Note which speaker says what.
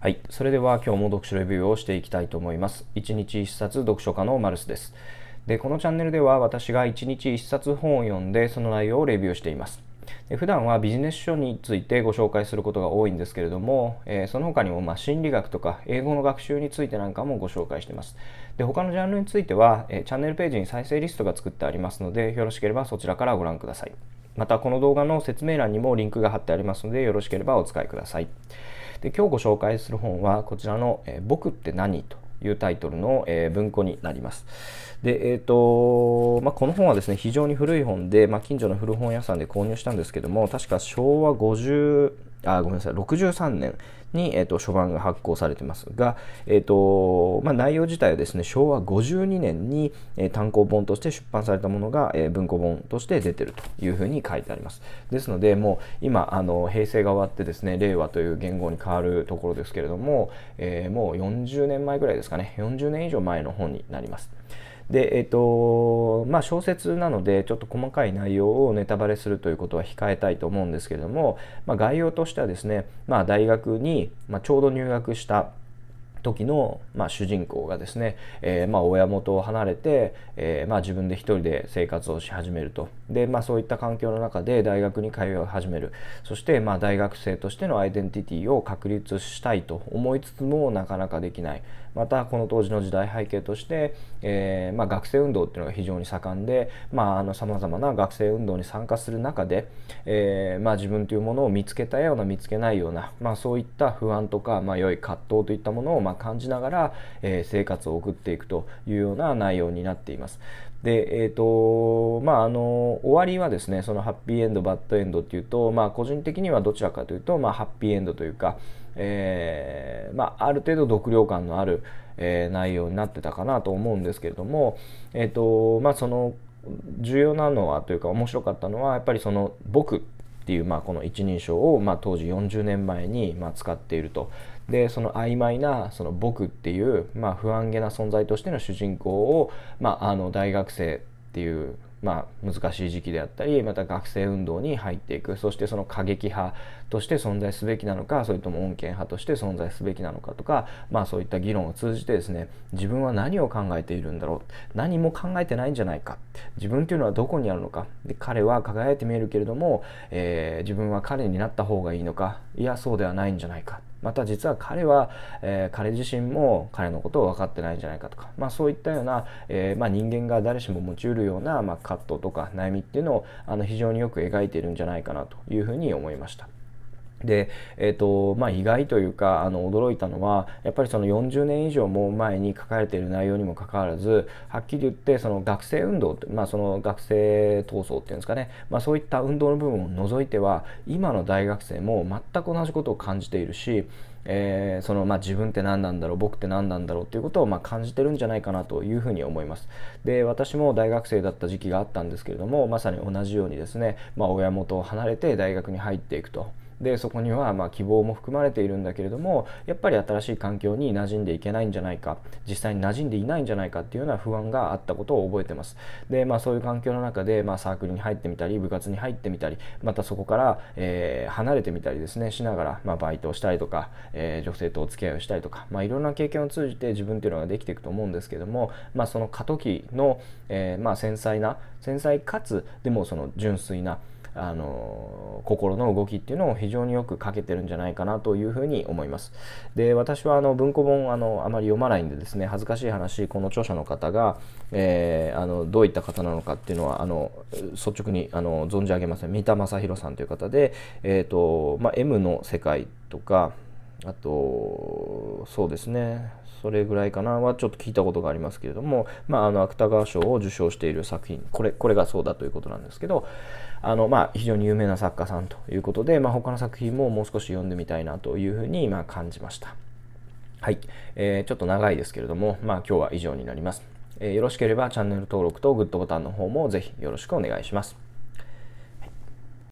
Speaker 1: はい。それでは今日も読書レビューをしていきたいと思います。1日1冊読書家のマルスです。で、このチャンネルでは私が1日1冊本を読んでその内容をレビューしています。で普段はビジネス書についてご紹介することが多いんですけれども、えー、その他にもま心理学とか英語の学習についてなんかもご紹介しています。で他のジャンルについては、えー、チャンネルページに再生リストが作ってありますのでよろしければそちらからご覧ください。またこの動画の説明欄にもリンクが貼ってありますのでよろしければお使いください。で今日ご紹介する本はこちらの「えー、僕って何?」というタイトルの、えー、文庫になります。で、えーとまあ、この本はですね非常に古い本で、まあ、近所の古本屋さんで購入したんですけども確か昭和50あごめんなさい63年に、えーと、が発行されてますが、えーとまあ、内容自体はですね昭和52年に、えー、単行本として出版されたものが、えー、文庫本として出てるというふうに書いてありますですのでもう今あの平成が終わってですね令和という言語に変わるところですけれども、えー、もう40年前ぐらいですかね40年以上前の本になります。で、えっ、ー、と、まあ、小説なので、ちょっと細かい内容をネタバレするということは控えたいと思うんですけれども、まあ、概要としてはですね、まあ、大学に、まちょうど入学した時の、まあ、主人公がですね、えー、まあ、親元を離れて、えー、まあ、自分で一人で生活をし始めるとで、まあ、そういった環境の中で大学に通い始めるそして、まあ、大学生としてのアイデンティティを確立したいと思いつつもなかなかできない、またこの当時の時代背景として、えー、まあ、学生運動っていうのが非常に盛んでさまざ、あ、まな学生運動に参加する中で、えー、まあ、自分というものを見つけたような見つけないような、まそういった不安とか、ま良い葛藤といったものをま感じながら、えー、生活を送っていくというような内容になっています。で、えーとまあ、あの終わりはですねそのハッピーエンドバッドエンドっていうと、まあ、個人的にはどちらかというと、まあ、ハッピーエンドというか、えー、まあ、ある程度読量感のある、えー、内容になってたかなと思うんですけれども、えーとまあ、その重要なのはというか面白かったのはやっぱりその「僕」っていう、まあ、この一人称を、まあ、当時40年前に、まあ、使っていると。でその曖昧なその僕っていう、まあ、不安げな存在としての主人公を、まあ、あの大学生っていうまあ、難しい時期であったりまた学生運動に入っていくそしてその過激派として存在すべきなのかそれとも穏健派として存在すべきなのかとか、まあ、そういった議論を通じてですね自分は何を考えているんだろう何も考えてないんじゃないか自分というのはどこにあるのかで彼は輝いて見えるけれども、えー、自分は彼になった方がいいのかいやそうではないんじゃないかまた実は彼は、えー、彼自身も彼のことを分かってないんじゃないかとか、まあ、そういったような、えー、まあ、人間が誰しも持ちうるような、まあ、葛藤とか悩みっていうのをあの非常によく描いているんじゃないかなというふうに思いました。で、えーとまあ、意外というかあの驚いたのはやっぱりその40年以上も前に書かれている内容にもかかわらずはっきり言ってその学生運動、まあ、その学生闘争っていうんですかね、まあ、そういった運動の部分を除いては今の大学生も全く同じことを感じているしえー、そのまあ、自分って何なんだろう僕って何なんだろうっていうことをまあ、感じてるんじゃないかなというふうに思いますで私も大学生だった時期があったんですけれどもまさに同じようにですね、まあ、親元を離れて大学に入っていくと。でそこにはま希望も含まれているんだけれどもやっぱり新しい環境に馴染んでいけないんじゃないか実際に馴染んでいないんじゃないかっていうような不安があったことを覚えてますで、まあ、そういう環境の中で、まあ、サークルに入ってみたり部活に入ってみたりまたそこから、えー、離れてみたりですねしながら、まあ、バイトをしたりとか、えー、女性とお付き合いをしたりとか、まあ、いろんな経験を通じて自分っていうのができていくと思うんですけども、まあ、その過渡期の、えー、ま繊細な繊細かつでもその純粋なあの心の動きっていうのを非常によく書けてるんじゃないかなというふうに思います。で私はあの文庫本あのあまり読まないんでですね恥ずかしい話この著者の方が、えー、あのどういった方なのかっていうのはあの率直にあの存じ上げません三田正宏さんという方で、えーとまあ、M の世界とかあと、そうですね、それぐらいかなはちょっと聞いたことがありますけれども、まあ、あの芥川賞を受賞している作品これこれがそうだということなんですけどあの、まあ、非常に有名な作家さんということで、まあ、他の作品ももう少し読んでみたいなというふうに、ま感じました。はい、えー、ちょっと長いですけれども、まあ、今日は以上になります。えー、よろしければチャンネル登録とグッドボタンの方もぜひよろしくお願いします。